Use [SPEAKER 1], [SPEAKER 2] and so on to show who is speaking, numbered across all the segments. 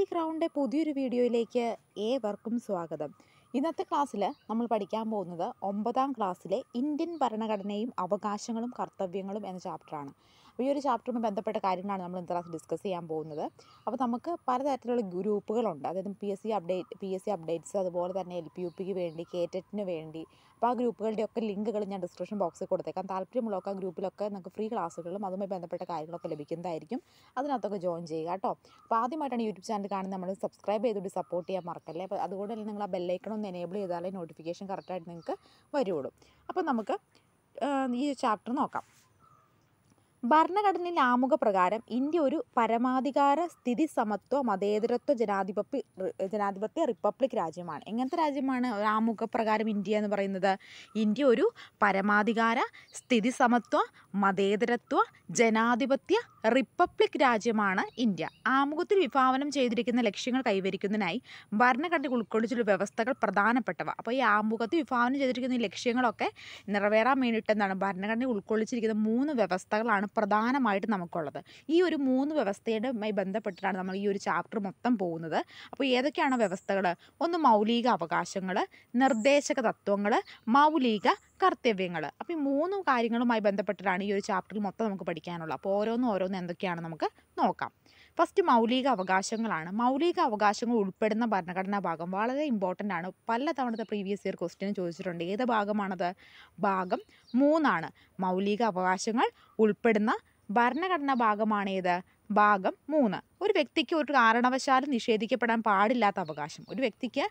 [SPEAKER 1] C ക്രൗണിൻ്റെ പുതിയൊരു വീഡിയോയിലേക്ക് ഏവർക്കും സ്വാഗതം ഇന്നത്തെ ക്ലാസ്സിൽ നമ്മൾ പഠിക്കാൻ പോകുന്നത് ഒമ്പതാം ക്ലാസ്സിലെ ഇന്ത്യൻ ഭരണഘടനയും അവകാശങ്ങളും കർത്തവ്യങ്ങളും എന്ന ചാപ്റ്ററാണ് അപ്പോൾ ഈ ഒരു ചാപ്റ്ററുമായി ബന്ധപ്പെട്ട കാര്യങ്ങളാണ് നമ്മൾ ഇന്ന് ക്ലാസ് ഡിസ്കസ് ചെയ്യാൻ പോകുന്നത് അപ്പോൾ നമുക്ക് പലതരത്തിലുള്ള ഗ്രൂപ്പുകളുണ്ട് അതായത് P S C update P S C updates അതുപോലെ തന്നെ എൽ പി യു പിക്ക് വേണ്ടി കേറ്ററ്റിന് e വേണ്ടി അപ്പോൾ ആ ഒക്കെ ലിങ്കുകൾ ഞാൻ ഡിസ്ക്രിപ്ഷൻ ബോക്സിൽ കൊടുത്തേക്കാം താല്പര്യമുള്ളതൊക്കെ ആ ഗ്രൂപ്പിലൊക്കെ നമുക്ക് ഫ്രീ ക്ലാസ്സുകളും അതുമായി ബന്ധപ്പെട്ട കാര്യങ്ങളൊക്കെ ലഭിക്കുന്നതായിരിക്കും അതിനകത്തൊക്കെ ജോയിൻ ചെയ്യുക കേട്ടോ അപ്പോൾ ആദ്യമായിട്ടാണ് യൂട്യൂബ് ചാനൽ കാണുന്നത് നമ്മൾ സബ്സ്ക്രൈബ് ചെയ്തുകൊണ്ട് സപ്പോർട്ട് ചെയ്യാൻ മറക്കല്ലേ അപ്പോൾ അതുകൊണ്ട് തന്നെ നിങ്ങൾ ആ ബെല്ലൈക്കൺ ഒന്ന് എനേബിൾ ചെയ്താലേ നോട്ടിഫിക്കേഷൻ കറക്റ്റായിട്ട് നിങ്ങൾക്ക് വരുള്ളൂ അപ്പോൾ നമുക്ക് ഈ ചാപ്റ്റർ നോക്കാം ഭരണഘടനയിൽ ആമുഖ പ്രകാരം ഇന്ത്യ ഒരു പരമാധികാര സ്ഥിതി സമത്വ മതേതരത്വ ജനാധിപത്യ ജനാധിപത്യ റിപ്പബ്ലിക് രാജ്യമാണ് എങ്ങനത്തെ രാജ്യമാണ് ആമുഖ പ്രകാരം ഇന്ത്യ എന്ന് പറയുന്നത് ഇന്ത്യ ഒരു പരമാധികാര സ്ഥിതി സമത്വ മതേതരത്വ ജനാധിപത്യ റിപ്പബ്ലിക് രാജ്യമാണ് ഇന്ത്യ ആമുഖത്തിൽ വിഭാവനം ചെയ്തിരിക്കുന്ന ലക്ഷ്യങ്ങൾ കൈവരിക്കുന്നതിനായി ഭരണഘടനയിൽ ഉൾക്കൊള്ളിച്ചുള്ള വ്യവസ്ഥകൾ പ്രധാനപ്പെട്ടവ അപ്പോൾ ഈ ആമുഖത്തിൽ വിഭാവനം ചെയ്തിരിക്കുന്ന ലക്ഷ്യങ്ങളൊക്കെ നിറവേറാൻ വേണ്ടിയിട്ട് എന്താണ് ഭരണഘടനയിൽ ഉൾക്കൊള്ളിച്ചിരിക്കുന്ന മൂന്ന് വ്യവസ്ഥകളാണ് പ്രധാനമായിട്ട് നമുക്കുള്ളത് ഈ ഒരു മൂന്ന് വ്യവസ്ഥയുമായി ബന്ധപ്പെട്ടിട്ടാണ് നമ്മൾ ഈ ഒരു ചാപ്റ്റർ മൊത്തം പോകുന്നത് അപ്പോൾ ഏതൊക്കെയാണ് വ്യവസ്ഥകൾ ഒന്ന് മൗലിക അവകാശങ്ങൾ നിർദ്ദേശക തത്വങ്ങൾ മൗലിക കർത്തവ്യങ്ങൾ അപ്പോൾ ഈ മൂന്ന് കാര്യങ്ങളുമായി ബന്ധപ്പെട്ടിട്ടാണ് ഈ ഒരു ചാപ്റ്ററിൽ മൊത്തം നമുക്ക് പഠിക്കാനുള്ളത് അപ്പോൾ ഓരോന്നും ഓരോന്നും എന്തൊക്കെയാണ് നമുക്ക് നോക്കാം ഫസ്റ്റ് മൗലിക അവകാശങ്ങളാണ് മൗലിക അവകാശങ്ങൾ ഉൾപ്പെടുന്ന ഭരണഘടനാ ഭാഗം വളരെ ഇമ്പോർട്ടൻ്റ് ആണ് പല തവണത്തെ പ്രീവിയസ് ഇയർ ക്വസ്റ്റ്യൻ ചോദിച്ചിട്ടുണ്ട് ഏത് ഭാഗമാണത് ഭാഗം മൂന്നാണ് മൗലിക അവകാശങ്ങൾ ഉൾപ്പെടുന്ന ഭരണഘടനാ ഭാഗമാണേത് ഭാഗം മൂന്ന് ഒരു വ്യക്തിക്ക് ഒരു കാരണവശാലും നിഷേധിക്കപ്പെടാൻ പാടില്ലാത്ത അവകാശം ഒരു വ്യക്തിക്ക്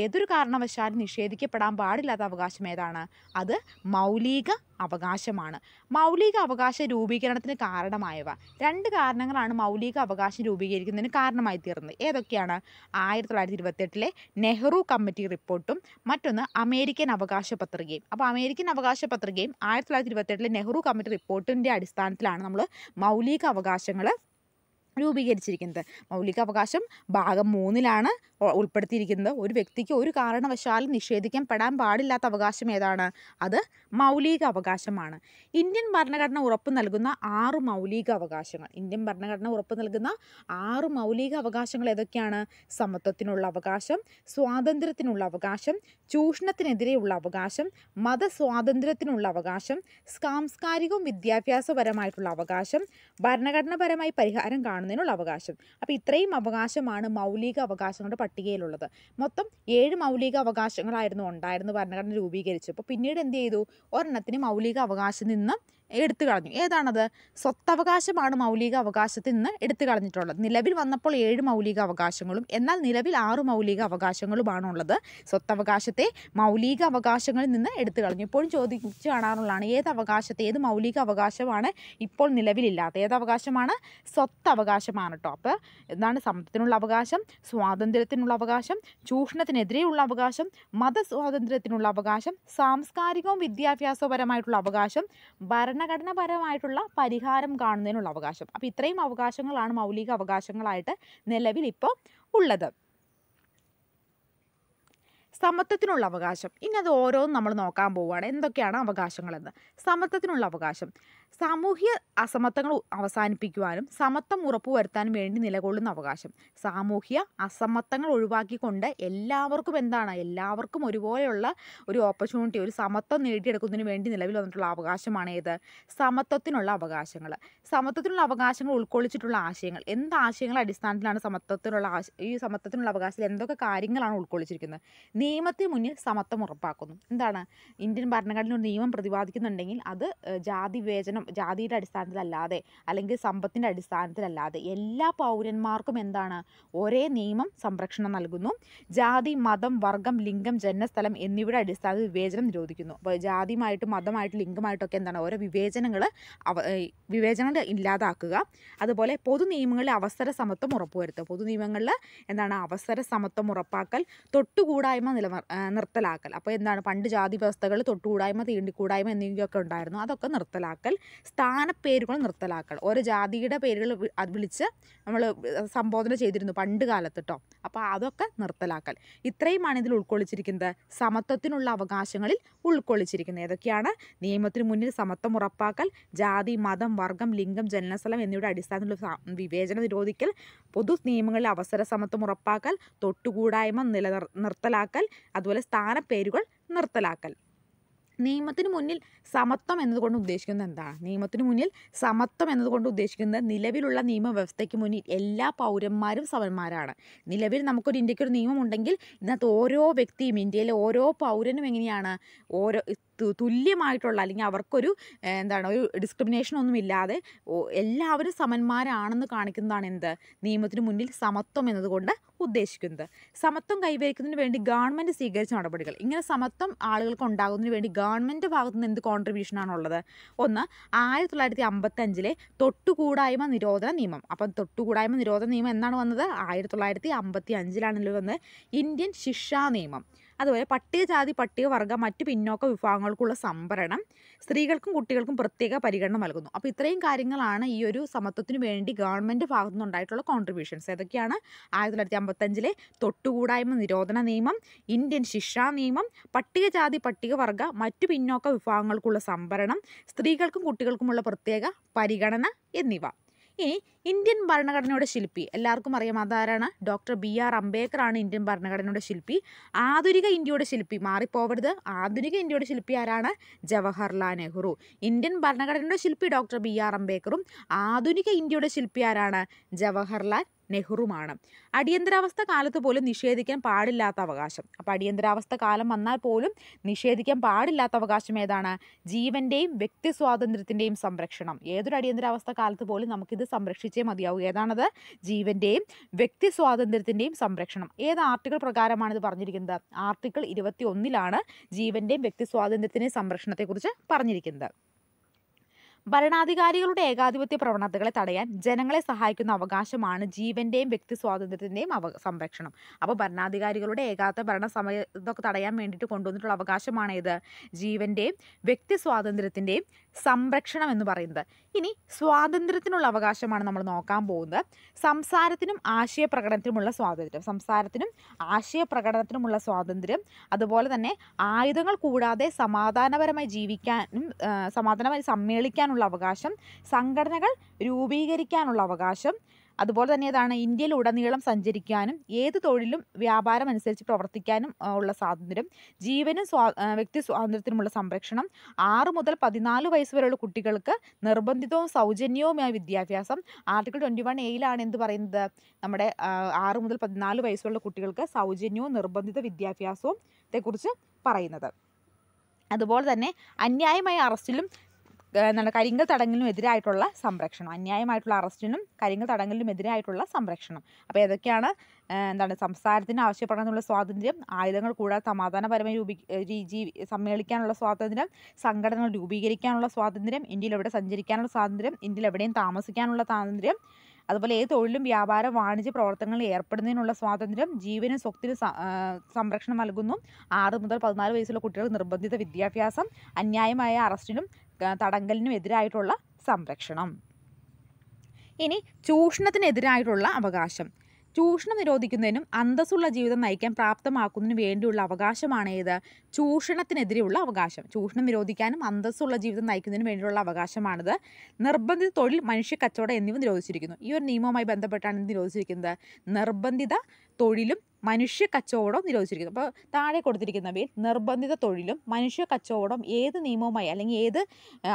[SPEAKER 1] ഏതൊരു കാരണവശാലും നിഷേധിക്കപ്പെടാൻ പാടില്ലാത്ത അവകാശം ഏതാണ് അത് മൗലിക അവകാശമാണ് മൗലിക അവകാശ രൂപീകരണത്തിന് കാരണമായവ രണ്ട് കാരണങ്ങളാണ് മൗലിക അവകാശം രൂപീകരിക്കുന്നതിന് കാരണമായി തീർന്നത് ഏതൊക്കെയാണ് ആയിരത്തി തൊള്ളായിരത്തി ഇരുപത്തെട്ടിലെ നെഹ്റു കമ്മിറ്റി റിപ്പോർട്ടും മറ്റൊന്ന് അമേരിക്കൻ അവകാശ പത്രികയും അപ്പോൾ അമേരിക്കൻ അവകാശ പത്രികയും ആയിരത്തി തൊള്ളായിരത്തി ഇരുപത്തെട്ടിലെ നെഹ്റു കമ്മിറ്റി റിപ്പോർട്ടിൻ്റെ അടിസ്ഥാനത്തിലാണ് നമ്മൾ മൗലിക അവകാശങ്ങൾ രൂപീകരിച്ചിരിക്കുന്നത് മൗലിക അവകാശം ഭാഗം മൂന്നിലാണ് ഉൾപ്പെടുത്തിയിരിക്കുന്നത് ഒരു വ്യക്തിക്ക് ഒരു കാരണവശാലും നിഷേധിക്കപ്പെടാൻ പാടില്ലാത്ത അവകാശം ഏതാണ് അത് മൗലിക അവകാശമാണ് ഇന്ത്യൻ ഭരണഘടന ഉറപ്പ് നൽകുന്ന ആറ് മൗലിക അവകാശങ്ങൾ ഇന്ത്യൻ ഭരണഘടന ഉറപ്പ് നൽകുന്ന ആറ് മൗലിക അവകാശങ്ങൾ ഏതൊക്കെയാണ് സമത്വത്തിനുള്ള അവകാശം സ്വാതന്ത്ര്യത്തിനുള്ള അവകാശം ചൂഷണത്തിനെതിരെയുള്ള അവകാശം മതസ്വാതന്ത്ര്യത്തിനുള്ള അവകാശം സാംസ്കാരികവും വിദ്യാഭ്യാസപരമായിട്ടുള്ള അവകാശം ഭരണഘടനാപരമായി പരിഹാരം കാണും കാണുന്നതിനുള്ള അവകാശം അപ്പോൾ ഇത്രയും അവകാശമാണ് മൗലിക അവകാശങ്ങളുടെ പട്ടികയിലുള്ളത് മൊത്തം ഏഴ് മൗലിക അവകാശങ്ങളായിരുന്നു ഉണ്ടായിരുന്നു ഭരണഘടന രൂപീകരിച്ചു അപ്പോൾ പിന്നീട് എന്ത് ചെയ്തു ഒരെണ്ണത്തിന് മൗലിക അവകാശം നിന്ന് എടുത്തു കളഞ്ഞു ഏതാണത് സ്വത്തവകാശമാണ് മൗലിക അവകാശത്തിൽ നിന്ന് എടുത്തു കളഞ്ഞിട്ടുള്ളത് നിലവിൽ വന്നപ്പോൾ ഏഴ് മൗലിക അവകാശങ്ങളും എന്നാൽ നിലവിൽ ആറ് മൗലിക അവകാശങ്ങളുമാണ് ഉള്ളത് സ്വത്തവകാശത്തെ മൗലിക അവകാശങ്ങളിൽ നിന്ന് എടുത്തു കളഞ്ഞു ഇപ്പോഴും ചോദിച്ചു കാണാറുള്ളതാണ് ഏത് അവകാശത്തെ ഏത് മൗലിക അവകാശമാണ് ഇപ്പോൾ നിലവിലില്ലാത്ത ഏത് അവകാശമാണ് സ്വത്ത് അവകാശമാണ് കേട്ടോ അപ്പോൾ എന്താണ് സമത്വത്തിനുള്ള അവകാശം സ്വാതന്ത്ര്യത്തിനുള്ള അവകാശം ചൂഷണത്തിനെതിരെയുള്ള അവകാശം മതസ്വാതന്ത്ര്യത്തിനുള്ള അവകാശം സാംസ്കാരികവും വിദ്യാഭ്യാസപരമായിട്ടുള്ള അവകാശം ഭരണ ഭരണഘടനാപരമായിട്ടുള്ള പരിഹാരം കാണുന്നതിനുള്ള അവകാശം അപ്പം ഇത്രയും അവകാശങ്ങളാണ് മൗലിക അവകാശങ്ങളായിട്ട് നിലവിൽ ഇപ്പോൾ ഉള്ളത് സമത്വത്തിനുള്ള അവകാശം ഇനി അത് ഓരോന്നും നമ്മൾ നോക്കാൻ പോവുകയാണ് എന്തൊക്കെയാണ് അവകാശങ്ങളെന്ന് സമത്വത്തിനുള്ള അവകാശം സാമൂഹ്യ അസമത്വങ്ങൾ അവസാനിപ്പിക്കുവാനും സമത്വം ഉറപ്പുവരുത്താനും വേണ്ടി നിലകൊള്ളുന്ന അവകാശം സാമൂഹ്യ അസമത്വങ്ങൾ ഒഴിവാക്കിക്കൊണ്ട് എല്ലാവർക്കും എന്താണ് എല്ലാവർക്കും ഒരുപോലെയുള്ള ഒരു ഓപ്പർച്യൂണിറ്റി ഒരു സമത്വം നേടിയെടുക്കുന്നതിന് വേണ്ടി നിലവിൽ വന്നിട്ടുള്ള അവകാശമാണ് ഏത് സമത്വത്തിനുള്ള അവകാശങ്ങൾ സമത്വത്തിനുള്ള അവകാശങ്ങൾ ഉൾക്കൊള്ളിച്ചിട്ടുള്ള ആശയങ്ങൾ എന്ത് ആശയങ്ങളുടെ അടിസ്ഥാനത്തിലാണ് സമത്വത്തിനുള്ള ഈ സമത്വത്തിനുള്ള അവകാശത്തിൽ എന്തൊക്കെ കാര്യങ്ങളാണ് ഉൾക്കൊള്ളിച്ചിരിക്കുന്നത് നിയമത്തിന് മുന്നിൽ സമത്വം ഉറപ്പാക്കുന്നു എന്താണ് ഇന്ത്യൻ ഭരണഘടനയുടെ നിയമം പ്രതിപാദിക്കുന്നുണ്ടെങ്കിൽ അത് ജാതി വിവേചനം കാരണം ജാതിയുടെ അടിസ്ഥാനത്തിലല്ലാതെ അല്ലെങ്കിൽ സമ്പത്തിൻ്റെ അടിസ്ഥാനത്തിലല്ലാതെ എല്ലാ പൗരന്മാർക്കും എന്താണ് ഒരേ നിയമം സംരക്ഷണം നൽകുന്നു ജാതി മതം വർഗം ലിംഗം ജന്മസ്ഥലം എന്നിവയുടെ അടിസ്ഥാനത്തിൽ വിവേചനം നിരോധിക്കുന്നു അപ്പോൾ ജാതിയുമായിട്ട് മതമായിട്ട് ലിംഗമായിട്ടൊക്കെ എന്താണ് ഓരോ വിവേചനങ്ങൾ വിവേചനങ്ങൾ ഇല്ലാതാക്കുക അതുപോലെ പൊതു നിയമങ്ങളിൽ അവസര സമത്വം ഉറപ്പുവരുത്തുക പൊതു നിയമങ്ങളിൽ എന്താണ് അവസര സമത്വം ഉറപ്പാക്കൽ തൊട്ടുകൂടായ്മ നില നിർത്തലാക്കൽ അപ്പോൾ എന്താണ് പണ്ട് ജാതി വ്യവസ്ഥകൾ തൊട്ടുകൂടായ്മ തീണ്ടിക്കൂടായ്മ എന്നിവയൊക്കെ ഉണ്ടായിരുന്നു അതൊക്കെ നിർത്തലാക്കൽ സ്ഥാനപ്പേരുകൾ നിർത്തലാക്കണം ഓരോ ജാതിയുടെ പേരുകൾ വിളിച്ച് നമ്മൾ സംബോധന ചെയ്തിരുന്നു പണ്ട് കാലത്ത് കേട്ടോ അപ്പോൾ അതൊക്കെ നിർത്തലാക്കൽ ഇത്രയുമാണ് ഇതിൽ ഉൾക്കൊള്ളിച്ചിരിക്കുന്നത് സമത്വത്തിനുള്ള അവകാശങ്ങളിൽ ഉൾക്കൊള്ളിച്ചിരിക്കുന്നത് ഏതൊക്കെയാണ് നിയമത്തിന് മുന്നിൽ സമത്വം ഉറപ്പാക്കൽ ജാതി മതം വർഗം ലിംഗം ജനനസ്ഥലം എന്നിവയുടെ അടിസ്ഥാനത്തിലുള്ള വിവേചനം നിരോധിക്കൽ പൊതു നിയമങ്ങളിൽ അവസര സമത്വം ഉറപ്പാക്കൽ തൊട്ടുകൂടായ്മ നില നിർത്തലാക്കൽ അതുപോലെ സ്ഥാനപ്പേരുകൾ നിർത്തലാക്കൽ നിയമത്തിന് മുന്നിൽ സമത്വം എന്നതുകൊണ്ട് ഉദ്ദേശിക്കുന്നത് എന്താണ് നിയമത്തിന് മുന്നിൽ സമത്വം എന്നതുകൊണ്ട് ഉദ്ദേശിക്കുന്നത് നിലവിലുള്ള നിയമവ്യവസ്ഥയ്ക്ക് മുന്നിൽ എല്ലാ പൗരന്മാരും സമന്മാരാണ് നിലവിൽ നമുക്കൊരു ഇന്ത്യക്കൊരു നിയമമുണ്ടെങ്കിൽ ഇതിനകത്ത് ഓരോ വ്യക്തിയും ഇന്ത്യയിലെ ഓരോ പൗരനും എങ്ങനെയാണ് ഓരോ തുല്യമായിട്ടുള്ള അല്ലെങ്കിൽ അവർക്കൊരു എന്താണ് ഒരു ഡിസ്ക്രിമിനേഷനൊന്നും ഇല്ലാതെ എല്ലാവരും സമന്മാരാണെന്ന് കാണിക്കുന്നതാണ് എന്ത് നിയമത്തിന് മുന്നിൽ സമത്വം എന്നതുകൊണ്ട് ഉദ്ദേശിക്കുന്നത് സമത്വം കൈവരിക്കുന്നതിന് വേണ്ടി ഗവൺമെൻറ് സ്വീകരിച്ച നടപടികൾ ഇങ്ങനെ സമത്വം ആളുകൾക്ക് ഉണ്ടാകുന്നതിന് വേണ്ടി ഗവൺമെൻറ് ഭാഗത്തു നിന്ന് എന്ത് കോൺട്രിബ്യൂഷനാണുള്ളത് ഒന്ന് ആയിരത്തി തൊള്ളായിരത്തി അമ്പത്തഞ്ചിലെ തൊട്ടുകൂടായ്മ നിരോധന നിയമം അപ്പം തൊട്ടുകൂടായ്മ നിരോധന നിയമം എന്നാണ് വന്നത് ആയിരത്തി തൊള്ളായിരത്തി അമ്പത്തി അഞ്ചിലാണല്ലോ വന്നത് ഇന്ത്യൻ ശിക്ഷാ നിയമം അതുപോലെ പട്ടികജാതി പട്ടികവർഗ്ഗ മറ്റ് പിന്നോക്ക വിഭാഗങ്ങൾക്കുള്ള സംവരണം സ്ത്രീകൾക്കും കുട്ടികൾക്കും പ്രത്യേക പരിഗണന നൽകുന്നു അപ്പോൾ ഇത്രയും കാര്യങ്ങളാണ് ഈ ഒരു സമത്വത്തിന് വേണ്ടി ഗവൺമെൻറ് ഭാഗത്തു നിന്നുണ്ടായിട്ടുള്ള കോൺട്രിബ്യൂഷൻസ് ഏതൊക്കെയാണ് ആയിരത്തി തൊള്ളായിരത്തി അമ്പത്തഞ്ചിലെ തൊട്ടുകൂടായ്മ നിരോധന നിയമം ഇന്ത്യൻ ശിക്ഷാ നിയമം പട്ടികജാതി പട്ടികവർഗ മറ്റു പിന്നോക്ക വിഭാഗങ്ങൾക്കുള്ള സംവരണം സ്ത്രീകൾക്കും കുട്ടികൾക്കുമുള്ള പ്രത്യേക പരിഗണന എന്നിവ ഇനി ഇന്ത്യൻ ഭരണഘടനയുടെ ശില്പി എല്ലാവർക്കും അറിയാം അതാരാണ് ഡോക്ടർ ബി ആർ അംബേദ്കർ ആണ് ഇന്ത്യൻ ഭരണഘടനയുടെ ശില്പി ആധുനിക ഇന്ത്യയുടെ ശില്പി മാറിപ്പോവരുത് ആധുനിക ഇന്ത്യയുടെ ശില്പി ആരാണ് ജവഹർലാൽ നെഹ്റു ഇന്ത്യൻ ഭരണഘടനയുടെ ശില്പി ഡോക്ടർ ബി ആർ അംബേദ്കറും ആധുനിക ഇന്ത്യയുടെ ശില്പി ആരാണ് ജവഹർലാൽ നെഹ്റുമാണ് അടിയന്തരാവസ്ഥ കാലത്ത് പോലും നിഷേധിക്കാൻ പാടില്ലാത്ത അവകാശം അപ്പോൾ അടിയന്തരാവസ്ഥ കാലം വന്നാൽ പോലും നിഷേധിക്കാൻ പാടില്ലാത്ത അവകാശം ഏതാണ് ജീവൻ്റെയും വ്യക്തി സ്വാതന്ത്ര്യത്തിൻ്റെയും സംരക്ഷണം ഏതൊരു അടിയന്തരാവസ്ഥ കാലത്ത് പോലും നമുക്കിത് സംരക്ഷിച്ചേ മതിയാവൂ ഏതാണത് ജീവൻ്റെയും വ്യക്തി സ്വാതന്ത്ര്യത്തിൻ്റെയും സംരക്ഷണം ഏത് ആർട്ടിക്കിൾ പ്രകാരമാണ് ഇത് പറഞ്ഞിരിക്കുന്നത് ആർട്ടിക്കിൾ ഇരുപത്തി ഒന്നിലാണ് ജീവൻ്റെയും വ്യക്തി സ്വാതന്ത്ര്യത്തിൻ്റെയും സംരക്ഷണത്തെക്കുറിച്ച് പറഞ്ഞിരിക്കുന്നത് ഭരണാധികാരികളുടെ ഏകാധിപത്യ പ്രവണതകളെ തടയാൻ ജനങ്ങളെ സഹായിക്കുന്ന അവകാശമാണ് ജീവന്റെയും വ്യക്തി സ്വാതന്ത്ര്യത്തിന്റെയും അവ സംരക്ഷണം അപ്പോൾ ഭരണാധികാരികളുടെ ഏകാത്ത ഭരണ സമയ ഇതൊക്കെ തടയാൻ വേണ്ടിയിട്ട് കൊണ്ടുവന്നിട്ടുള്ള അവകാശമാണ് ഇത് ജീവന്റെയും വ്യക്തി സ്വാതന്ത്ര്യത്തിന്റെയും സംരക്ഷണം എന്ന് പറയുന്നത് ഇനി സ്വാതന്ത്ര്യത്തിനുള്ള അവകാശമാണ് നമ്മൾ നോക്കാൻ പോകുന്നത് സംസാരത്തിനും ആശയപ്രകടനത്തിനുമുള്ള സ്വാതന്ത്ര്യം സംസാരത്തിനും ആശയപ്രകടനത്തിനുമുള്ള സ്വാതന്ത്ര്യം അതുപോലെ തന്നെ ആയുധങ്ങൾ കൂടാതെ സമാധാനപരമായി ജീവിക്കാനും സമാധാനപരമായി സമ്മേളിക്കാനുള്ള അവകാശം സംഘടനകൾ രൂപീകരിക്കാനുള്ള അവകാശം അതുപോലെ തന്നെ അതാണ് ഇന്ത്യയിൽ ഉടനീളം സഞ്ചരിക്കാനും ഏത് തൊഴിലും വ്യാപാരം അനുസരിച്ച് പ്രവർത്തിക്കാനും ഉള്ള സ്വാതന്ത്ര്യം ജീവനും സ്വാ വ്യക്തി സ്വാതന്ത്ര്യത്തിനുമുള്ള സംരക്ഷണം ആറ് മുതൽ പതിനാല് വയസ്സ് വരെയുള്ള കുട്ടികൾക്ക് നിർബന്ധിതവും സൗജന്യവുമായ വിദ്യാഭ്യാസം ആർട്ടിക്കിൾ ട്വൻറ്റി വൺ എയിലാണ് എന്ത് പറയുന്നത് നമ്മുടെ ആറ് മുതൽ പതിനാല് വയസ്സുള്ള കുട്ടികൾക്ക് സൗജന്യവും നിർബന്ധിത വിദ്യാഭ്യാസവും ഇതേക്കുറിച്ച് പറയുന്നത് അതുപോലെ തന്നെ അന്യായമായ അറസ്റ്റിലും എന്താണ് കരിങ്കൽ തടങ്കലിനും എതിരായിട്ടുള്ള സംരക്ഷണം അന്യായമായിട്ടുള്ള അറസ്റ്റിനും കരിങ്കൽ തടങ്കലിനും എതിരായിട്ടുള്ള സംരക്ഷണം അപ്പോൾ ഏതൊക്കെയാണ് എന്താണ് സംസാരത്തിന് ആവശ്യപ്പെടാനുള്ള സ്വാതന്ത്ര്യം ആയുധങ്ങൾ കൂടാതെ സമാധാനപരമായി രൂപീ ജീവി സമ്മേളിക്കാനുള്ള സ്വാതന്ത്ര്യം സംഘടനകൾ രൂപീകരിക്കാനുള്ള സ്വാതന്ത്ര്യം ഇന്ത്യയിൽ എവിടെ സഞ്ചരിക്കാനുള്ള സ്വാതന്ത്ര്യം ഇന്ത്യയിൽ എവിടെയും താമസിക്കാനുള്ള സ്വാതന്ത്ര്യം അതുപോലെ ഏത് തൊഴിലും വ്യാപാര വാണിജ്യ പ്രവർത്തനങ്ങളിൽ ഏർപ്പെടുന്നതിനുള്ള സ്വാതന്ത്ര്യം ജീവനും സ്വത്തിനും സംരക്ഷണം നൽകുന്നു ആറ് മുതൽ പതിനാല് വയസ്സുള്ള കുട്ടികൾ നിർബന്ധിത വിദ്യാഭ്യാസം അന്യായമായ അറസ്റ്റിനും തടങ്കലിനും എതിരായിട്ടുള്ള സംരക്ഷണം ഇനി ചൂഷണത്തിനെതിരായിട്ടുള്ള അവകാശം ചൂഷണം നിരോധിക്കുന്നതിനും അന്തസ്സുള്ള ജീവിതം നയിക്കാൻ പ്രാപ്തമാക്കുന്നതിനും വേണ്ടിയുള്ള അവകാശമാണ് ഏത് ചൂഷണത്തിനെതിരെയുള്ള അവകാശം ചൂഷണം നിരോധിക്കാനും അന്തസ്സുള്ള ജീവിതം നയിക്കുന്നതിനും വേണ്ടിയുള്ള അവകാശമാണിത് നിർബന്ധിത തൊഴിൽ മനുഷ്യ കച്ചവടം എന്നിവ നിരോധിച്ചിരിക്കുന്നു ഈ ഒരു നിയമവുമായി ബന്ധപ്പെട്ടാണ് ഇത് നിരോധിച്ചിരിക്കുന്നത് നിർബന്ധിത തൊഴിലും മനുഷ്യ കച്ചവടവും നിരോധിച്ചിരിക്കുന്നു അപ്പോൾ താഴെ കൊടുത്തിരിക്കുന്നവയിൽ നിർബന്ധിത തൊഴിലും മനുഷ്യ കച്ചവടം ഏത് നിയമവുമായി അല്ലെങ്കിൽ ഏത്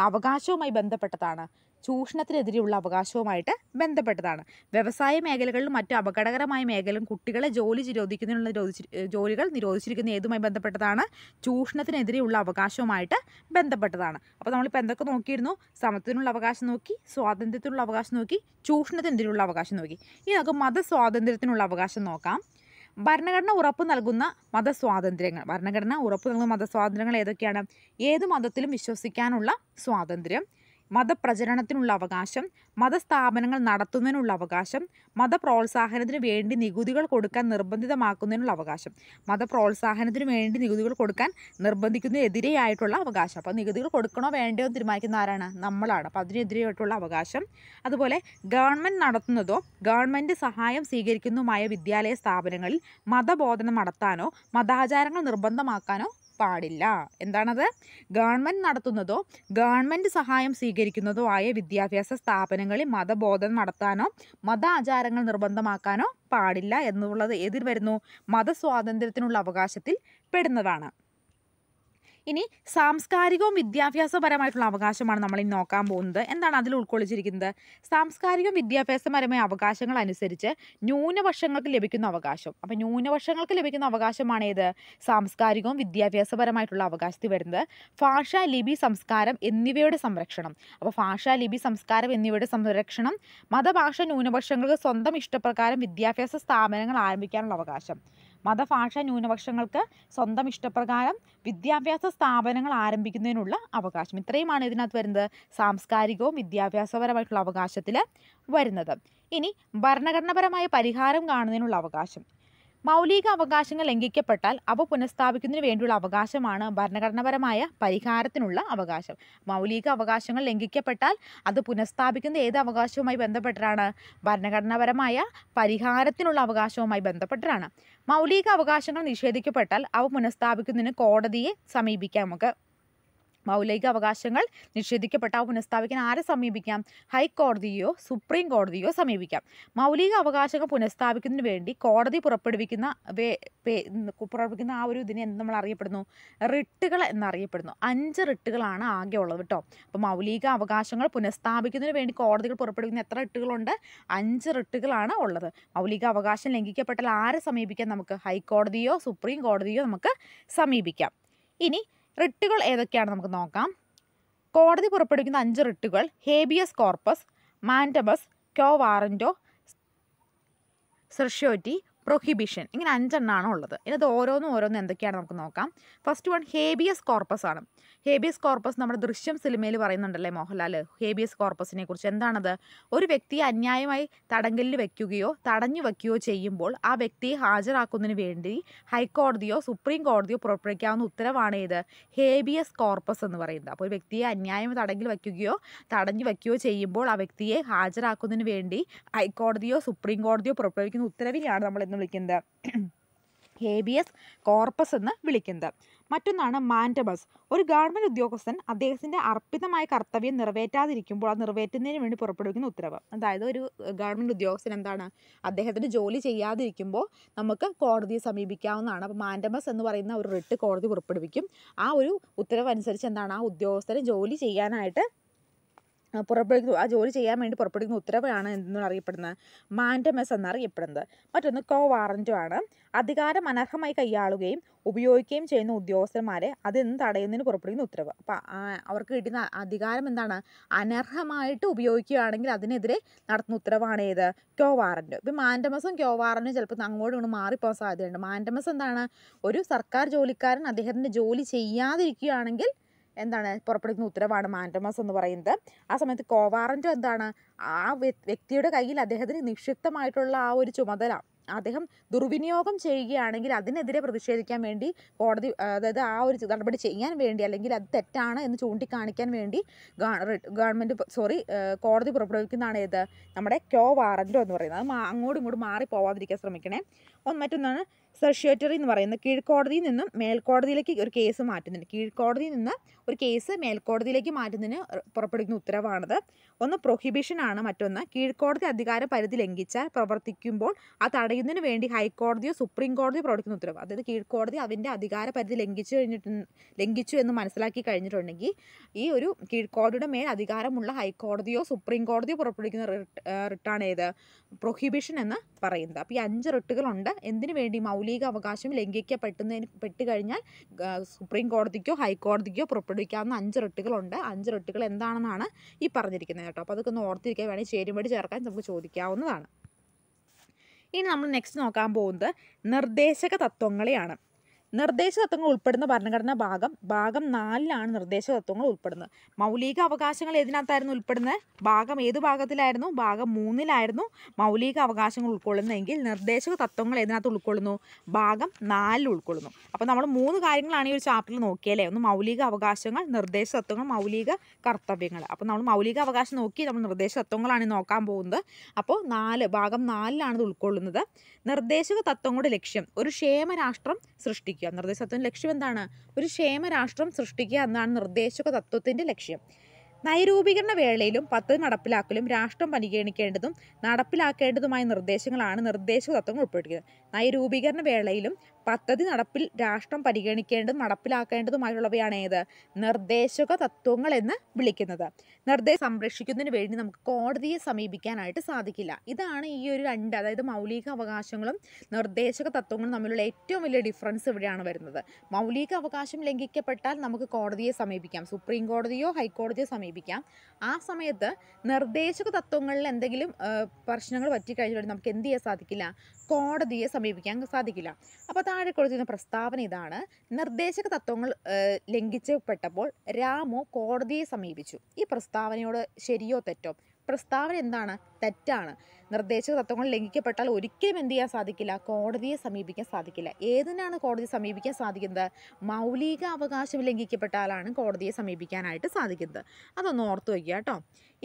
[SPEAKER 1] അവകാശവുമായി ബന്ധപ്പെട്ടതാണ് ചൂഷണത്തിനെതിരെയുള്ള അവകാശവുമായിട്ട് ബന്ധപ്പെട്ടതാണ് വ്യവസായ മേഖലകളിലും മറ്റു അപകടകരമായ മേഖലകളും കുട്ടികളെ ജോലി നിരോധിക്കുന്നതിനുള്ള ജോലികൾ നിരോധിച്ചിരിക്കുന്ന ഏതുമായി ബന്ധപ്പെട്ടതാണ് ചൂഷണത്തിനെതിരെയുള്ള അവകാശവുമായിട്ട് ബന്ധപ്പെട്ടതാണ് അപ്പോൾ നമ്മളിപ്പോൾ എന്തൊക്കെ നോക്കിയിരുന്നു സമത്വത്തിനുള്ള അവകാശം നോക്കി സ്വാതന്ത്ര്യത്തിനുള്ള അവകാശം നോക്കി ചൂഷണത്തിനെതിരെയുള്ള അവകാശം നോക്കി ഇനി നമുക്ക് മതസ്വാതന്ത്ര്യത്തിനുള്ള അവകാശം നോക്കാം ഭരണഘടന ഉറപ്പ് നൽകുന്ന മതസ്വാതന്ത്ര്യങ്ങൾ ഭരണഘടന ഉറപ്പ് നൽകുന്ന മതസ്വാതന്ത്ര്യങ്ങൾ ഏതൊക്കെയാണ് ഏത് മതത്തിലും വിശ്വസിക്കാനുള്ള സ്വാതന്ത്ര്യം മതപ്രചരണത്തിനുള്ള അവകാശം മതസ്ഥാപനങ്ങൾ നടത്തുന്നതിനുള്ള അവകാശം മതപ്രോത്സാഹനത്തിന് വേണ്ടി നികുതികൾ കൊടുക്കാൻ നിർബന്ധിതമാക്കുന്നതിനുള്ള അവകാശം മതപ്രോത്സാഹനത്തിന് വേണ്ടി നികുതികൾ കൊടുക്കാൻ നിർബന്ധിക്കുന്നതിനെതിരെയായിട്ടുള്ള അവകാശം അപ്പോൾ നികുതികൾ കൊടുക്കണോ വേണ്ടയോ തീരുമാനിക്കുന്ന ആരാണ് നമ്മളാണ് അപ്പോൾ അതിനെതിരെയായിട്ടുള്ള അവകാശം അതുപോലെ ഗവൺമെൻറ് നടത്തുന്നതോ ഗവൺമെൻറ് സഹായം സ്വീകരിക്കുന്നതുമായ വിദ്യാലയ സ്ഥാപനങ്ങളിൽ മതബോധനം നടത്താനോ മതാചാരങ്ങൾ നിർബന്ധമാക്കാനോ പാടില്ല എന്താണത് ഗവൺമെൻറ് നടത്തുന്നതോ ഗവൺമെൻറ് സഹായം സ്വീകരിക്കുന്നതോ ആയ വിദ്യാഭ്യാസ സ്ഥാപനങ്ങളിൽ മതബോധം നടത്താനോ ആചാരങ്ങൾ നിർബന്ധമാക്കാനോ പാടില്ല എന്നുള്ളത് എതിർ വരുന്നു മതസ്വാതന്ത്ര്യത്തിനുള്ള അവകാശത്തിൽ പെടുന്നതാണ് ഇനി സാംസ്കാരികവും വിദ്യാഭ്യാസപരമായിട്ടുള്ള അവകാശമാണ് നമ്മൾ നോക്കാൻ പോകുന്നത് എന്താണ് അതിൽ ഉൾക്കൊള്ളിച്ചിരിക്കുന്നത് സാംസ്കാരികവും വിദ്യാഭ്യാസപരമായ അവകാശങ്ങൾ അനുസരിച്ച് ന്യൂനപക്ഷങ്ങൾക്ക് ലഭിക്കുന്ന അവകാശം അപ്പോൾ ന്യൂനപക്ഷങ്ങൾക്ക് ലഭിക്കുന്ന അവകാശമാണ് ഏത് സാംസ്കാരികവും വിദ്യാഭ്യാസപരമായിട്ടുള്ള അവകാശത്തിൽ വരുന്നത് ഭാഷ ലിപി സംസ്കാരം എന്നിവയുടെ സംരക്ഷണം അപ്പോൾ ഭാഷ ലിപി സംസ്കാരം എന്നിവയുടെ സംരക്ഷണം മതഭാഷ ന്യൂനപക്ഷങ്ങൾക്ക് സ്വന്തം ഇഷ്ടപ്രകാരം വിദ്യാഭ്യാസ സ്ഥാപനങ്ങൾ ആരംഭിക്കാനുള്ള അവകാശം മതഭാഷ ന്യൂനപക്ഷങ്ങൾക്ക് സ്വന്തം ഇഷ്ടപ്രകാരം വിദ്യാഭ്യാസ സ്ഥാപനങ്ങൾ ആരംഭിക്കുന്നതിനുള്ള അവകാശം ഇത്രയുമാണ് ഇതിനകത്ത് വരുന്നത് സാംസ്കാരികവും വിദ്യാഭ്യാസപരമായിട്ടുള്ള അവകാശത്തിൽ വരുന്നത് ഇനി ഭരണഘടനാപരമായ പരിഹാരം കാണുന്നതിനുള്ള അവകാശം മൗലിക അവകാശങ്ങൾ ലംഘിക്കപ്പെട്ടാൽ അവ പുനഃസ്ഥാപിക്കുന്നതിന് വേണ്ടിയുള്ള അവകാശമാണ് ഭരണഘടനാപരമായ പരിഹാരത്തിനുള്ള അവകാശം മൗലിക അവകാശങ്ങൾ ലംഘിക്കപ്പെട്ടാൽ അത് പുനഃസ്ഥാപിക്കുന്ന ഏത് അവകാശവുമായി ബന്ധപ്പെട്ടാണ് ഭരണഘടനാപരമായ പരിഹാരത്തിനുള്ള അവകാശവുമായി ബന്ധപ്പെട്ടാണ് മൗലിക അവകാശങ്ങൾ നിഷേധിക്കപ്പെട്ടാൽ അവ പുനഃസ്ഥാപിക്കുന്നതിന് കോടതിയെ സമീപിക്കാം നമുക്ക് മൗലിക അവകാശങ്ങൾ നിഷേധിക്കപ്പെട്ട പുനഃസ്ഥാപിക്കാൻ ആരെ സമീപിക്കാം ഹൈക്കോടതിയോ സുപ്രീം കോടതിയോ സമീപിക്കാം മൗലിക അവകാശങ്ങൾ പുനഃസ്ഥാപിക്കുന്നതിന് വേണ്ടി കോടതി പുറപ്പെടുവിക്കുന്ന പുറപ്പെടുവിക്കുന്ന ആ ഒരു ഇതിനെ എന്ത് നമ്മൾ അറിയപ്പെടുന്നു റിട്ടുകൾ എന്നറിയപ്പെടുന്നു അഞ്ച് റിട്ടുകളാണ് ആകെ ഉള്ളത് കേട്ടോ അപ്പോൾ മൗലിക അവകാശങ്ങൾ പുനഃസ്ഥാപിക്കുന്നതിന് വേണ്ടി കോടതികൾ പുറപ്പെടുവിക്കുന്ന എത്ര റിട്ടുകളുണ്ട് അഞ്ച് റിട്ടുകളാണ് ഉള്ളത് മൗലിക അവകാശം ലംഘിക്കപ്പെട്ടാൽ ആരെ സമീപിക്കാം നമുക്ക് ഹൈക്കോടതിയോ സുപ്രീം കോടതിയോ നമുക്ക് സമീപിക്കാം ഇനി റിട്ടുകൾ ഏതൊക്കെയാണ് നമുക്ക് നോക്കാം കോടതി പുറപ്പെടുവിക്കുന്ന അഞ്ച് റിട്ടുകൾ habeas corpus mandamus quo warranto certiorari prohibition ഇങ്ങനെ അഞ്ചെണ്ണമാണ് ഉള്ളത് ഇതിനകത്ത് ഓരോന്നും ഓരോന്നും എന്തൊക്കെയാണ് നമുക്ക് നോക്കാം ഫസ്റ്റ് വൺ ഹേബിയസ് കോർപ്പസ് ആണ് ഹേബിയസ് കോർപ്പസ് നമ്മുടെ ദൃശ്യം സിനിമയിൽ പറയുന്നുണ്ടല്ലേ മോഹൻലാൽ ഹേബിയസ് കോർപ്പസിനെ കുറിച്ച് എന്താണത് ഒരു വ്യക്തിയെ അന്യായമായി തടങ്കലിൽ വെക്കുകയോ തടഞ്ഞു വയ്ക്കുകയോ ചെയ്യുമ്പോൾ ആ വ്യക്തിയെ ഹാജരാക്കുന്നതിന് വേണ്ടി ഹൈക്കോടതിയോ സുപ്രീം കോടതിയോ പുറപ്പെടുവിക്കാവുന്ന ഉത്തരവാണ് ഇത് ഹേബിയസ് കോർപ്പസ് എന്ന് പറയുന്നത് അപ്പോൾ ഒരു വ്യക്തിയെ അന്യായമായി തടങ്കിൽ വയ്ക്കുകയോ തടഞ്ഞു വയ്ക്കുകയോ ചെയ്യുമ്പോൾ ആ വ്യക്തിയെ ഹാജരാക്കുന്നതിന് വേണ്ടി ഹൈക്കോടതിയോ സുപ്രീം കോടതിയോ പുറപ്പെടുവിക്കുന്ന ഉത്തരവിനെയാണ് നമ്മൾ ഇന്ന് വിളിക്കുന്നത് ഹേബിയസ് കോർപ്പസ് എന്ന് വിളിക്കുന്നത് മറ്റൊന്നാണ് മാൻറ്റബസ് ഒരു ഗവൺമെൻറ് ഉദ്യോഗസ്ഥൻ അദ്ദേഹത്തിൻ്റെ അർപ്പിതമായ കർത്തവ്യം നിറവേറ്റാതിരിക്കുമ്പോൾ അത് നിറവേറ്റുന്നതിന് വേണ്ടി പുറപ്പെടുവിക്കുന്ന ഉത്തരവ് അതായത് ഒരു ഗവൺമെൻറ് ഉദ്യോഗസ്ഥൻ എന്താണ് അദ്ദേഹത്തിൻ്റെ ജോലി ചെയ്യാതിരിക്കുമ്പോൾ നമുക്ക് കോടതിയെ സമീപിക്കാവുന്നതാണ് അപ്പോൾ മാൻറ്റബസ് എന്ന് പറയുന്ന ഒരു റിട്ട് കോടതി പുറപ്പെടുവിക്കും ആ ഒരു ഉത്തരവ് അനുസരിച്ച് എന്താണ് ആ ഉദ്യോഗസ്ഥന് ജോലി ചെയ്യാനായിട്ട് പുറപ്പെടുന്നു ആ ജോലി ചെയ്യാൻ വേണ്ടി പുറപ്പെടുന്ന ഉത്തരവാണ് എന്നാണ് അറിയപ്പെടുന്നത് മാൻഡമസ് എന്നറിയപ്പെടുന്നത് മറ്റൊന്ന് കോ വാറൻറ്റോ ആണ് അധികാരം അനർഹമായി കൈയാളുകയും ഉപയോഗിക്കുകയും ചെയ്യുന്ന ഉദ്യോഗസ്ഥന്മാരെ അതിൽ തടയുന്നതിന് പുറപ്പെടുന്ന ഉത്തരവ് അപ്പം അവർക്ക് കിട്ടുന്ന അധികാരം എന്താണ് അനർഹമായിട്ട് ഉപയോഗിക്കുകയാണെങ്കിൽ അതിനെതിരെ നടത്തുന്ന ഉത്തരവാണ് ഏത് ക്യോ വാറൻറ്റോ ഇപ്പം മാൻഡമസും ക്യോ വാറൻറ്റോ ചിലപ്പോൾ അങ്ങോട്ട് ഇങ്ങോട്ട് മാറിപ്പോകാൻ സാധ്യതയുണ്ട് മാൻഡമസ് എന്താണ് ഒരു സർക്കാർ ജോലിക്കാരൻ അദ്ദേഹത്തിൻ്റെ ജോലി ചെയ്യാതിരിക്കുകയാണെങ്കിൽ എന്താണ് പുറപ്പെടുവിക്കുന്ന ഉത്തരവാണ് മാൻഡമസ് എന്ന് പറയുന്നത് ആ സമയത്ത് കോവാറൻറ്റും എന്താണ് ആ വ്യക്തിയുടെ കയ്യിൽ അദ്ദേഹത്തിന് നിക്ഷിപ്തമായിട്ടുള്ള ആ ഒരു ചുമതല അദ്ദേഹം ദുർവിനിയോഗം ചെയ്യുകയാണെങ്കിൽ അതിനെതിരെ പ്രതിഷേധിക്കാൻ വേണ്ടി കോടതി അതായത് ആ ഒരു നടപടി ചെയ്യാൻ വേണ്ടി അല്ലെങ്കിൽ അത് തെറ്റാണ് എന്ന് ചൂണ്ടിക്കാണിക്കാൻ വേണ്ടി ഗവൺമെൻറ് സോറി കോടതി പുറപ്പെടുവിക്കുന്നതാണ് ഏത് നമ്മുടെ ക്യോ വാറൻറ്റോ എന്ന് പറയുന്നത് അത് അങ്ങോട്ടും ഇങ്ങോട്ടും മാറി പോവാതിരിക്കാൻ ശ്രമിക്കണേ ഒന്ന് മറ്റൊന്നാണ് സെർഷ്യേറ്ററി എന്ന് പറയുന്നത് കീഴ്ക്കോടതിയിൽ നിന്നും മേൽക്കോടതിയിലേക്ക് ഒരു കേസ് മാറ്റുന്നുണ്ട് കീഴ്ക്കോടതിയിൽ നിന്ന് ഒരു കേസ് മേൽക്കോടതിയിലേക്ക് മാറ്റുന്നതിന് പുറപ്പെടുവിക്കുന്ന ഉത്തരവാണത് ഒന്ന് പ്രൊഹിബിഷനാണ് മറ്റൊന്ന് കീഴ്ക്കോടതി അധികാര പരിധി ലംഘിച്ചാൽ പ്രവർത്തിക്കുമ്പോൾ ആ തടയുന്നതിന് വേണ്ടി ഹൈക്കോടതിയോ സുപ്രീം കോടതിയോ പ്രവർത്തിക്കുന്ന ഉത്തരവ് അതായത് കീഴ്ക്കോടതി അതിൻ്റെ അധികാര പരിധി ലംഘിച്ചു കഴിഞ്ഞിട്ട് ലംഘിച്ചു എന്ന് മനസ്സിലാക്കി കഴിഞ്ഞിട്ടുണ്ടെങ്കിൽ ഈ ഒരു കീഴ്ക്കോടതിയുടെ മേൽ അധികാരമുള്ള ഹൈക്കോടതിയോ സുപ്രീം കോടതിയോ പുറപ്പെടുവിക്കുന്ന റിട്ടാണ് ഏത് പ്രൊഹിബിഷൻ എന്ന് പറയുന്നത് അപ്പോൾ ഈ അഞ്ച് റിട്ടുകളുണ്ട് എന്തിനു വേണ്ടി മൗലിക മൗലിക അവകാശം ലംഘിക്കപ്പെട്ടുന്നതിന് പെട്ട് കഴിഞ്ഞാൽ സുപ്രീം കോടതിക്കോ ഹൈക്കോടതിക്കോ പുറപ്പെടുവിക്കാവുന്ന അഞ്ച് റിട്ടുകളുണ്ട് അഞ്ച് റിട്ടുകൾ എന്താണെന്നാണ് ഈ പറഞ്ഞിരിക്കുന്നത് കേട്ടോ അപ്പോൾ അതൊക്കെ ഒന്ന് ഓർത്തിരിക്കാൻ വേണമെങ്കിൽ ചേരുമ്പടി ചേർക്കാൻ നമുക്ക് ചോദിക്കാവുന്നതാണ് ഇനി നമ്മൾ നെക്സ്റ്റ് നോക്കാൻ പോകുന്നത് നിർദ്ദേശക തത്വങ്ങളെയാണ് നിർദ്ദേശതത്വങ്ങൾ ഉൾപ്പെടുന്ന ഭരണഘടനാ ഭാഗം ഭാഗം നാലിലാണ് തത്വങ്ങൾ ഉൾപ്പെടുന്നത് മൗലിക അവകാശങ്ങൾ ഏതിനകത്തായിരുന്നു ഉൾപ്പെടുന്നത് ഭാഗം ഏത് ഭാഗത്തിലായിരുന്നു ഭാഗം മൂന്നിലായിരുന്നു മൗലിക അവകാശങ്ങൾ ഉൾക്കൊള്ളുന്നതെങ്കിൽ നിർദ്ദേശക തത്വങ്ങൾ ഏതിനകത്ത് ഉൾക്കൊള്ളുന്നു ഭാഗം നാലിൽ ഉൾക്കൊള്ളുന്നു അപ്പോൾ നമ്മൾ മൂന്ന് കാര്യങ്ങളാണ് ഈ ഒരു ചാപ്റ്ററിൽ നോക്കിയല്ലേ ഒന്ന് മൗലിക അവകാശങ്ങൾ നിർദ്ദേശ തത്വങ്ങൾ മൗലിക കർത്തവ്യങ്ങൾ അപ്പോൾ നമ്മൾ മൗലിക അവകാശം നോക്കി നമ്മൾ നിർദ്ദേശ തത്വങ്ങളാണ് നോക്കാൻ പോകുന്നത് അപ്പോൾ നാല് ഭാഗം നാലിലാണ് ഇത് ഉൾക്കൊള്ളുന്നത് നിർദ്ദേശക തത്വങ്ങളുടെ ലക്ഷ്യം ഒരു ക്ഷേമ രാഷ്ട്രം സൃഷ്ടിക്കുക സൃഷ്ടിക്കുക നിർദ്ദേശത്വം ലക്ഷ്യം എന്താണ് ഒരു ക്ഷേമ രാഷ്ട്രം സൃഷ്ടിക്കുക എന്നാണ് നിർദ്ദേശക തത്വത്തിൻ്റെ ലക്ഷ്യം നൈരൂപീകരണ വേളയിലും പദ്ധതി നടപ്പിലാക്കലും രാഷ്ട്രം പരിഗണിക്കേണ്ടതും നടപ്പിലാക്കേണ്ടതുമായ നിർദ്ദേശങ്ങളാണ് നിർദ്ദേശക തത്വങ്ങൾ ഉൾപ്പെടുത്തിയത് നൈരൂപീകരണ വേളയിലും പദ്ധതി നടപ്പിൽ രാഷ്ട്രം പരിഗണിക്കേണ്ടതും നടപ്പിലാക്കേണ്ടതുമായുള്ളവയാണ് ഏത് നിർദ്ദേശക തത്വങ്ങൾ എന്ന് വിളിക്കുന്നത് നിർദ്ദേശം സംരക്ഷിക്കുന്നതിന് വേണ്ടി നമുക്ക് കോടതിയെ സമീപിക്കാനായിട്ട് സാധിക്കില്ല ഇതാണ് ഈ ഒരു രണ്ട് അതായത് മൗലിക അവകാശങ്ങളും നിർദ്ദേശക തത്വങ്ങളും തമ്മിലുള്ള ഏറ്റവും വലിയ ഡിഫറൻസ് ഇവിടെയാണ് വരുന്നത് മൗലിക അവകാശം ലംഘിക്കപ്പെട്ടാൽ നമുക്ക് കോടതിയെ സമീപിക്കാം സുപ്രീം കോടതിയോ ഹൈക്കോടതിയോ സമീപിക്കാം ആ സമയത്ത് നിർദ്ദേശക തത്വങ്ങളിൽ എന്തെങ്കിലും പ്രശ്നങ്ങൾ പറ്റിക്കഴിഞ്ഞാൽ നമുക്ക് എന്ത് ചെയ്യാൻ സാധിക്കില്ല കോടതിയെ സമീപിക്കാൻ സാധിക്കില്ല അപ്പോൾ താഴെ കൊടുത്തിരുന്ന പ്രസ്താവന ഇതാണ് നിർദ്ദേശക തത്വങ്ങൾ ലംഘിച്ചപ്പെട്ടപ്പോൾ രാമു കോടതിയെ സമീപിച്ചു ഈ പ്രസ്താവനയോട് ശരിയോ തെറ്റോ പ്രസ്താവന എന്താണ് തെറ്റാണ് നിർദ്ദേശക തത്വങ്ങൾ ലംഘിക്കപ്പെട്ടാൽ ഒരിക്കലും എന്ത് ചെയ്യാൻ സാധിക്കില്ല കോടതിയെ സമീപിക്കാൻ സാധിക്കില്ല ഏതിനാണ് കോടതി സമീപിക്കാൻ സാധിക്കുന്നത് മൗലിക അവകാശം ലംഘിക്കപ്പെട്ടാലാണ് കോടതിയെ സമീപിക്കാനായിട്ട് സാധിക്കുന്നത് അതൊന്ന് ഓർത്തു വയ്ക്കുക കേട്ടോ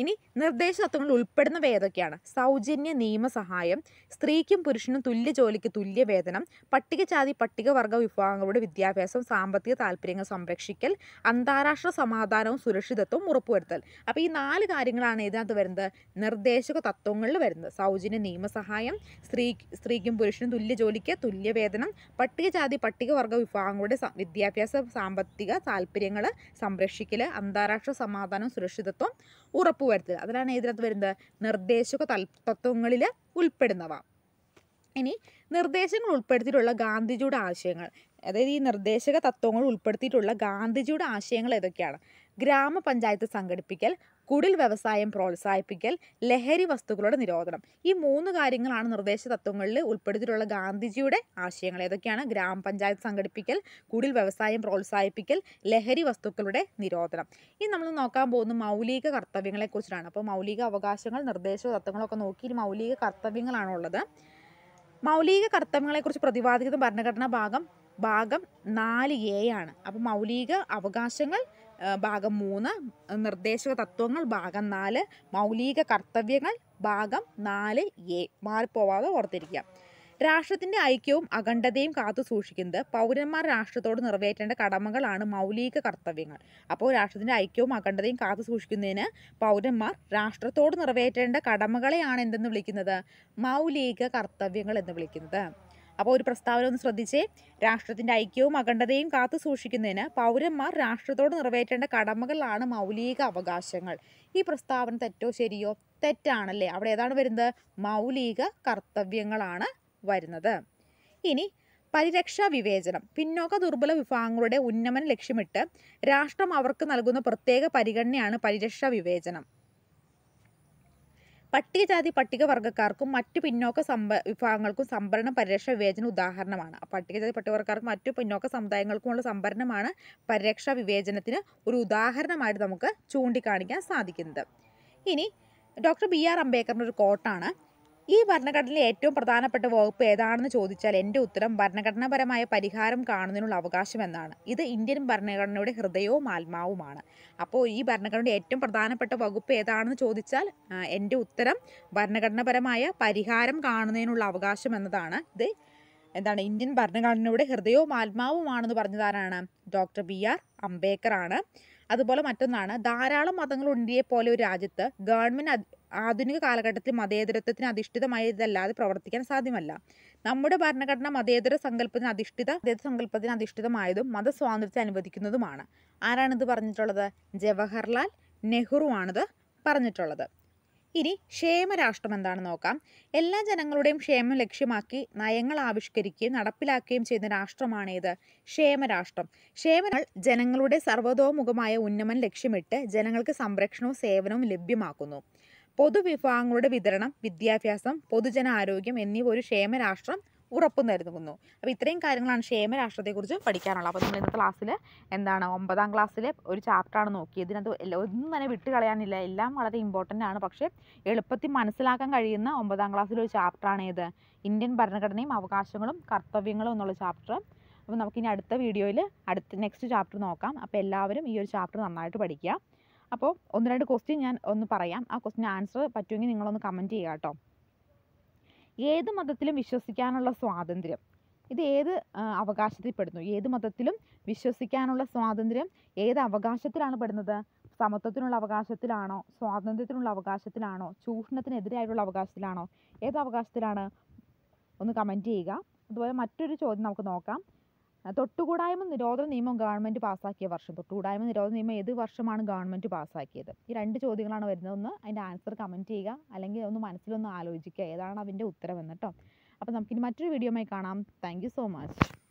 [SPEAKER 1] ഇനി നിർദ്ദേശ തത്വങ്ങൾ ഉൾപ്പെടുന്നവ ഏതൊക്കെയാണ് സൗജന്യ നിയമസഹായം സ്ത്രീക്കും പുരുഷനും തുല്യ ജോലിക്ക് തുല്യ വേതനം പട്ടികജാതി പട്ടികവർഗ വിഭാഗങ്ങളുടെ വിദ്യാഭ്യാസം സാമ്പത്തിക താല്പര്യങ്ങൾ സംരക്ഷിക്കൽ അന്താരാഷ്ട്ര സമാധാനവും സുരക്ഷിതത്വവും ഉറപ്പുവരുത്തൽ അപ്പോൾ ഈ നാല് കാര്യങ്ങളാണ് ഇതിനകത്ത് വരുന്നത് നിർദ്ദേശക തത്വങ്ങളിൽ വരുന്നത് സൗജന്യ നിയമസഹായം സ്ത്രീ സ്ത്രീക്കും പുരുഷനും തുല്യ ജോലിക്ക് തുല്യ വേതനം പട്ടികജാതി പട്ടികവർഗ വിഭാഗങ്ങളുടെ വിദ്യാഭ്യാസ സാമ്പത്തിക താല്പര്യങ്ങൾ സംരക്ഷിക്കൽ അന്താരാഷ്ട്ര സമാധാനവും സുരക്ഷിതത്വം ഉറപ്പുവരുത്തുക അതിലാണ് ഇതിനകത്ത് വരുന്നത് നിർദ്ദേശക തത്വങ്ങളിൽ ഉൾപ്പെടുന്നവ ഇനി നിർദ്ദേശങ്ങൾ ഉൾപ്പെടുത്തിയിട്ടുള്ള ഗാന്ധിജിയുടെ ആശയങ്ങൾ അതായത് ഈ നിർദ്ദേശക തത്വങ്ങൾ ഉൾപ്പെടുത്തിയിട്ടുള്ള ഗാന്ധിജിയുടെ ആശയങ്ങൾ ഏതൊക്കെയാണ് ഗ്രാമപഞ്ചായത്ത് സംഘടിപ്പിക്കൽ കുടിൽ വ്യവസായം പ്രോത്സാഹിപ്പിക്കൽ ലഹരി വസ്തുക്കളുടെ നിരോധനം ഈ മൂന്ന് കാര്യങ്ങളാണ് നിർദ്ദേശ തത്വങ്ങളിൽ ഉൾപ്പെടുത്തിയിട്ടുള്ള ഗാന്ധിജിയുടെ ആശയങ്ങൾ ഏതൊക്കെയാണ് ഗ്രാമപഞ്ചായത്ത് സംഘടിപ്പിക്കൽ കുടിൽ വ്യവസായം പ്രോത്സാഹിപ്പിക്കൽ ലഹരി വസ്തുക്കളുടെ നിരോധനം ഇനി നമ്മൾ നോക്കാൻ പോകുന്ന മൗലിക കർത്തവ്യങ്ങളെക്കുറിച്ചിട്ടാണ് അപ്പോൾ മൗലിക അവകാശങ്ങൾ നിർദ്ദേശ തത്വങ്ങളൊക്കെ നോക്കി മൗലിക കർത്തവ്യങ്ങളാണുള്ളത് മൗലിക കർത്തവ്യങ്ങളെക്കുറിച്ച് പ്രതിപാദിക്കുന്ന ഭരണഘടനാ ഭാഗം ഭാഗം നാല് എ ആണ് അപ്പോൾ മൗലിക അവകാശങ്ങൾ ഭാഗം മൂന്ന് നിർദ്ദേശക തത്വങ്ങൾ ഭാഗം നാല് മൗലിക കർത്തവ്യങ്ങൾ ഭാഗം നാല് എ മാറിപ്പോവാതെ ഓർത്തിരിക്കുക രാഷ്ട്രത്തിൻ്റെ ഐക്യവും അഖണ്ഡതയും കാത്തു സൂക്ഷിക്കുന്നത് പൗരന്മാർ രാഷ്ട്രത്തോട് നിറവേറ്റേണ്ട കടമകളാണ് മൗലിക കർത്തവ്യങ്ങൾ അപ്പോൾ രാഷ്ട്രത്തിൻ്റെ ഐക്യവും അഖണ്ഡതയും കാത്തു സൂക്ഷിക്കുന്നതിന് പൗരന്മാർ രാഷ്ട്രത്തോട് നിറവേറ്റേണ്ട കടമകളെയാണ് എന്തെന്ന് വിളിക്കുന്നത് മൗലിക കർത്തവ്യങ്ങൾ എന്ന് വിളിക്കുന്നത് അപ്പോൾ ഒരു പ്രസ്താവന ഒന്ന് ശ്രദ്ധിച്ച് രാഷ്ട്രത്തിൻ്റെ ഐക്യവും അഖണ്ഡതയും കാത്തു സൂക്ഷിക്കുന്നതിന് പൗരന്മാർ രാഷ്ട്രത്തോട് നിറവേറ്റേണ്ട കടമകളാണ് മൗലിക അവകാശങ്ങൾ ഈ പ്രസ്താവന തെറ്റോ ശരിയോ തെറ്റാണല്ലേ അവിടെ ഏതാണ് വരുന്നത് മൗലിക കർത്തവ്യങ്ങളാണ് വരുന്നത് ഇനി പരിരക്ഷാ വിവേചനം പിന്നോക്ക ദുർബല വിഭാഗങ്ങളുടെ ഉന്നമനം ലക്ഷ്യമിട്ട് രാഷ്ട്രം അവർക്ക് നൽകുന്ന പ്രത്യേക പരിഗണനയാണ് പരിരക്ഷാ വിവേചനം പട്ടികജാതി പട്ടികവർഗ്ഗക്കാർക്കും മറ്റ് പിന്നോക്ക സംഭ വിഭാഗങ്ങൾക്കും സംഭരണ പരിരക്ഷ വിവേചന ഉദാഹരണമാണ് പട്ടികജാതി പട്ടികവർഗ്ഗക്കാർക്കും മറ്റ് പിന്നോക്ക സമുദായങ്ങൾക്കുമുള്ള സംഭരണമാണ് പരിരക്ഷ വിവേചനത്തിന് ഒരു ഉദാഹരണമായിട്ട് നമുക്ക് ചൂണ്ടിക്കാണിക്കാൻ സാധിക്കുന്നത് ഇനി ഡോക്ടർ ബി ആർ അംബേദ്കറിൻ്റെ ഒരു കോട്ടാണ് ഈ ഭരണഘടനയിലെ ഏറ്റവും പ്രധാനപ്പെട്ട വകുപ്പ് ഏതാണെന്ന് ചോദിച്ചാൽ എൻ്റെ ഉത്തരം ഭരണഘടനാപരമായ പരിഹാരം കാണുന്നതിനുള്ള അവകാശം എന്നാണ് ഇത് ഇന്ത്യൻ ഭരണഘടനയുടെ ഹൃദയവും ആത്മാവുമാണ് അപ്പോൾ ഈ ഭരണഘടനയുടെ ഏറ്റവും പ്രധാനപ്പെട്ട വകുപ്പ് ഏതാണെന്ന് ചോദിച്ചാൽ എൻ്റെ ഉത്തരം ഭരണഘടനാപരമായ പരിഹാരം കാണുന്നതിനുള്ള അവകാശം എന്നതാണ് ഇത് എന്താണ് ഇന്ത്യൻ ഭരണഘടനയുടെ ഹൃദയവും ആത്മാവുമാണെന്ന് പറഞ്ഞതാരാണ് ഡോക്ടർ ബി ആർ അംബേദ്കർ ആണ് അതുപോലെ മറ്റൊന്നാണ് ധാരാളം മതങ്ങൾ പോലെ ഒരു രാജ്യത്ത് ഗവൺമെൻറ് ആധുനിക കാലഘട്ടത്തിൽ മതേതരത്വത്തിന് അധിഷ്ഠിതമായ ഇതല്ലാതെ പ്രവർത്തിക്കാൻ സാധ്യമല്ല നമ്മുടെ ഭരണഘടന മതേതര സങ്കല്പത്തിന് അധിഷ്ഠിത സങ്കല്പത്തിന് അധിഷ്ഠിതമായതും മതസ്വാതന്ത്ര്യത്തെ അനുവദിക്കുന്നതുമാണ് ആരാണിത് പറഞ്ഞിട്ടുള്ളത് ജവഹർലാൽ നെഹ്റു ആണിത് പറഞ്ഞിട്ടുള്ളത് ഇനി ക്ഷേമരാഷ്ട്രം എന്താണെന്ന് നോക്കാം എല്ലാ ജനങ്ങളുടെയും ക്ഷേമം ലക്ഷ്യമാക്കി നയങ്ങൾ ആവിഷ്കരിക്കുകയും നടപ്പിലാക്കുകയും ചെയ്യുന്ന രാഷ്ട്രമാണേത് ക്ഷേമരാഷ്ട്രം ക്ഷേമങ്ങൾ ജനങ്ങളുടെ സർവതോമുഖമായ ഉന്നമനം ലക്ഷ്യമിട്ട് ജനങ്ങൾക്ക് സംരക്ഷണവും സേവനവും ലഭ്യമാക്കുന്നു പൊതുവിഭവങ്ങളുടെ വിതരണം വിദ്യാഭ്യാസം പൊതുജനാരോഗ്യം എന്നിവ ഒരു ക്ഷേമരാഷ്ട്രം ഉറപ്പു നൽകുന്നു അപ്പോൾ ഇത്രയും കാര്യങ്ങളാണ് ക്ഷേമരാഷ്ട്രത്തെക്കുറിച്ച് പഠിക്കാനുള്ളത് അപ്പോൾ നമ്മൾ ഇന്നത്തെ ക്ലാസ്സിൽ എന്താണ് ഒമ്പതാം ക്ലാസ്സിലെ ഒരു ചാപ്റ്ററാണ് നോക്കിയത് ഇതിനകത്ത് ഒന്നും തന്നെ വിട്ടുകളയാനില്ല കളയാനില്ല എല്ലാം വളരെ ഇമ്പോർട്ടൻ്റ് ആണ് പക്ഷേ എളുപ്പത്തിൽ മനസ്സിലാക്കാൻ കഴിയുന്ന ഒമ്പതാം ക്ലാസ്സിലെ ഒരു ചാപ്റ്ററാണ് ഏത് ഇന്ത്യൻ ഭരണഘടനയും അവകാശങ്ങളും കർത്തവ്യങ്ങളും എന്നുള്ള ചാപ്റ്റർ അപ്പോൾ നമുക്കിനി അടുത്ത വീഡിയോയിൽ അടുത്ത നെക്സ്റ്റ് ചാപ്റ്റർ നോക്കാം അപ്പോൾ എല്ലാവരും ഈ ഒരു ചാപ്റ്റർ നന്നായിട്ട് പഠിക്കുക അപ്പോൾ ഒന്ന് രണ്ട് ക്വസ്റ്റ്യൻ ഞാൻ ഒന്ന് പറയാം ആ ക്വസ്റ്റ്യൻ ആൻസർ പറ്റുമെങ്കിൽ നിങ്ങളൊന്ന് കമൻറ്റ് ചെയ്യുക കേട്ടോ ഏത് മതത്തിലും വിശ്വസിക്കാനുള്ള സ്വാതന്ത്ര്യം ഇത് ഏത് അവകാശത്തിൽപ്പെടുന്നു ഏത് മതത്തിലും വിശ്വസിക്കാനുള്ള സ്വാതന്ത്ര്യം ഏത് അവകാശത്തിലാണ് പെടുന്നത് സമത്വത്തിനുള്ള അവകാശത്തിലാണോ സ്വാതന്ത്ര്യത്തിനുള്ള അവകാശത്തിലാണോ ചൂഷണത്തിനെതിരായിട്ടുള്ള അവകാശത്തിലാണോ ഏത് അവകാശത്തിലാണ് ഒന്ന് കമൻറ്റ് ചെയ്യുക അതുപോലെ മറ്റൊരു ചോദ്യം നമുക്ക് നോക്കാം തൊട്ടുകൂടായ്മ നിരോധന നിയമം ഗവൺമെന്റ് പാസ്സാക്കിയ വർഷം തൊട്ടുകൂടായ്മ നിരോധന നിയമം ഏത് വർഷമാണ് ഗവൺമെന്റ് പാസ്സാക്കിയത് ഈ രണ്ട് ചോദ്യങ്ങളാണ് വരുന്നത് ഒന്ന് അതിൻ്റെ ആൻസർ കമൻറ്റ് ചെയ്യുക അല്ലെങ്കിൽ ഒന്ന് മനസ്സിലൊന്ന് ആലോചിക്കുക ഏതാണ് അതിൻ്റെ എന്ന് കേട്ടോ അപ്പോൾ നമുക്കിനി മറ്റൊരു വീഡിയോമായി കാണാം താങ്ക് സോ മച്ച്